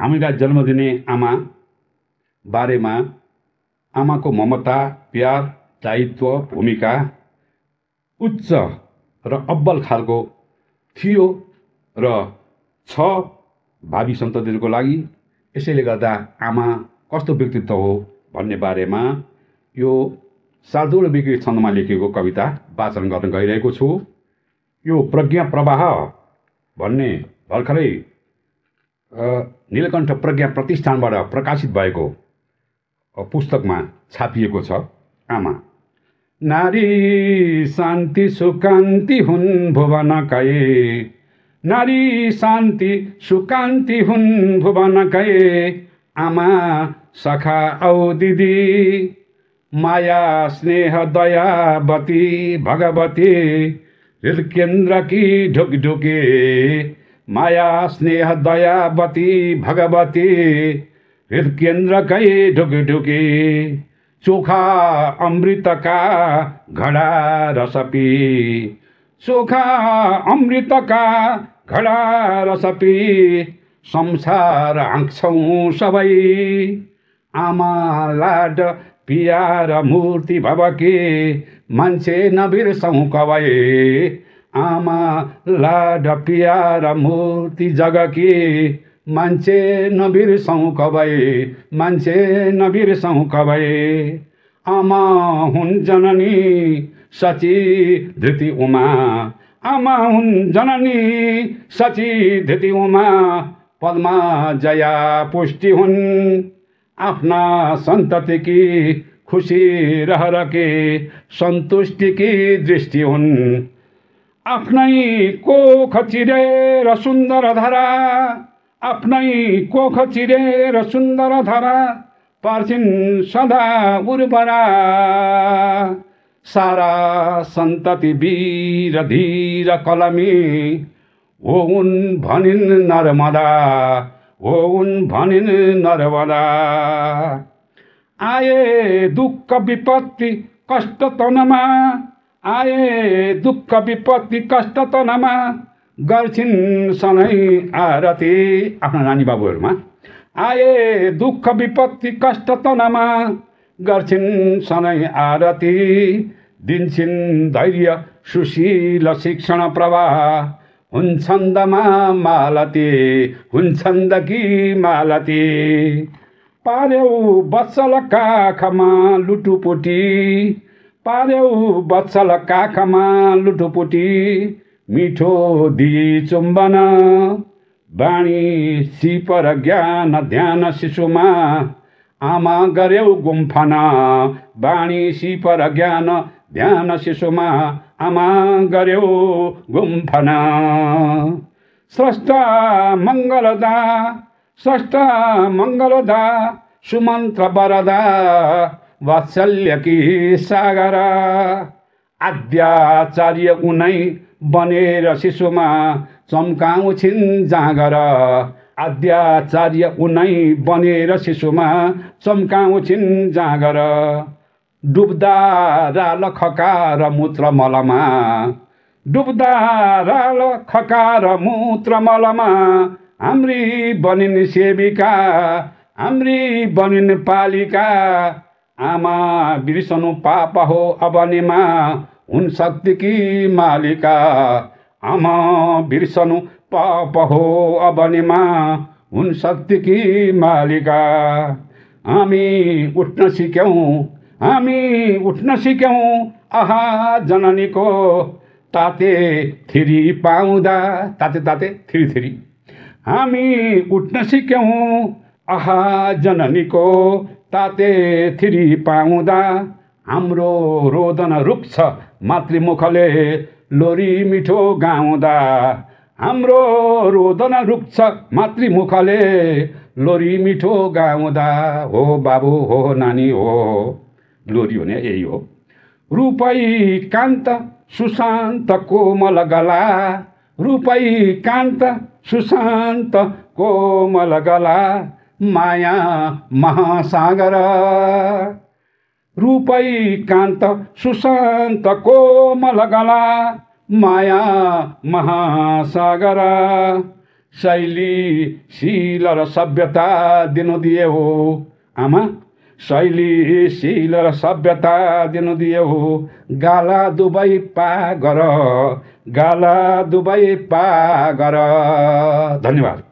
हामीलाई जन्म दिने आमा बारेमा आमाको ममता प्यार दायित्व भूमिका उच्च र अब्बल खालको थियो र छ भावी सन्ततिहरूको लागि यसैले गर्दा आमा कस्तो व्यक्तित्व हो भन्ने बारेमा यो सार्दुल विकृत छन्दमा लेखिएको कविता वाचन गर्न गइरहेको छु यो प्रज्ञा प्रवाह भन्ने भर्खरै नीलकण्ठ प्रज्ञा प्रतिष्ठानबाट प्रकाशित भएको पुस्तकमा छापिएको छ आमा नारी शान्ति सुकान्ति हुन् भुवन भुवनकै नारी शान्ति सुकान्ति हुन् भुवन भुवनकै आमा सखा औ दिदी माया स्नेह दयावती भगवती हृदकेन्द्र कि ढुकढुके माया स्नेह दयावती भगवती हृदकेन्द्रकै ढुकी चोखा अमृतका घडा रसपी चोखा अमृतका घडा रसपी संसार हाँक्छौँ सबै आमा लाड पिया र मूर्ति भवकी मान्छे नबिर्सौँ कवै आमा लाड पियार मूर्ति कि मान्छे नबिर्सौँ कबै मान्छे नबिर्सौँ कबै आमा हुन् जननी सची धृति उमा आमा हुन् जननी सची धृति उमा पद्मा जया पुष्टि हुन् आफ्ना सन्तति सन्ततिकी खुसी सन्तुष्टि कि दृष्टि हुन् आफ्नै कोख र सुन्दर धरा आफ्नै कोख र सुन्दर धरा पार्छिन् सदा उर्वरा सारा सन्तति वीर धीर कलमी हो उन भनिन् नर्मदा हो उन भनिन् नर्मदा आए दुःख विपत्ति कष्ट तनमा आए दुःख विपत्ति कष्ट तनामा गर्छिन् सनै आरती आफ्ना नानी बाबुहरूमा आए दुःख विपत्ति कष्ट तनामा गर्छिन् सनै आरती दिन्छन् धैर्य सुशील शिक्षण प्रवाह हुन्छन् मालती हुन्छन् कि मालती पार्यौ बत्सल काखमा लुटुपुटी पार्यौ बत्सल काखमा लुटुपुटी मिठो दिए चुम्बन बाणी सिपर ज्ञान ध्यान शिशुमा आमा गर्यौ गुम्फन बाणी सिपर ज्ञान ध्यान शिशुमा आमा गर्यौ गुम्फन स्रष्टा मङ्गलदा स्रष्टा मङ्गलदा सुमन्त्र वरदा वात्सल्यकी सागर आद्याचार्य उनै बनेर शिशुमा चम्काउँछिन् जाँगर आद्याचार्य उनै बनेर शिशुमा चम्काउँछिन् जाँगर डुब्दा राल खकार मूत्र मलमा डुब्दा राल खकार मूत्र मलमा हाम्री बनिन् सेविका हाम्री बनिन् पालिका आमा बिर्सनु पाप हो अबनेमा शक्ति की मालिका आमा बिर्सनु पाप हो अबनेमा शक्ति की मालिका हामी उठ्न सिक्यौँ हामी उठ्न सिक्यौँ आहा जननीको ताते थिरी पाउँदा ताते ताते थिरी थिरी हामी उठ्न सिक्यौँ आहा जननीको ताते थिरी पाउँदा हाम्रो रोदन रुख्छ मातृमुखले लोरी मिठो गाउँदा हाम्रो रोदन रुख्छ मातृमुखले लोरी मिठो गाउँदा हो बाबु हो नानी हो लोरी हुने यही हो रुपै कान्त सुशान्त कोमल गला रुपै कान्त सुशान्त कोमल गला माया महासागर रूपै कान्त सुशान्त कोमल गला माया महासागर शैली शील र सभ्यता दिनु दिए हो आमा शैली शील र सभ्यता दिनु दिए हो गाला पा पागर गाला दुबै पागर धन्यवाद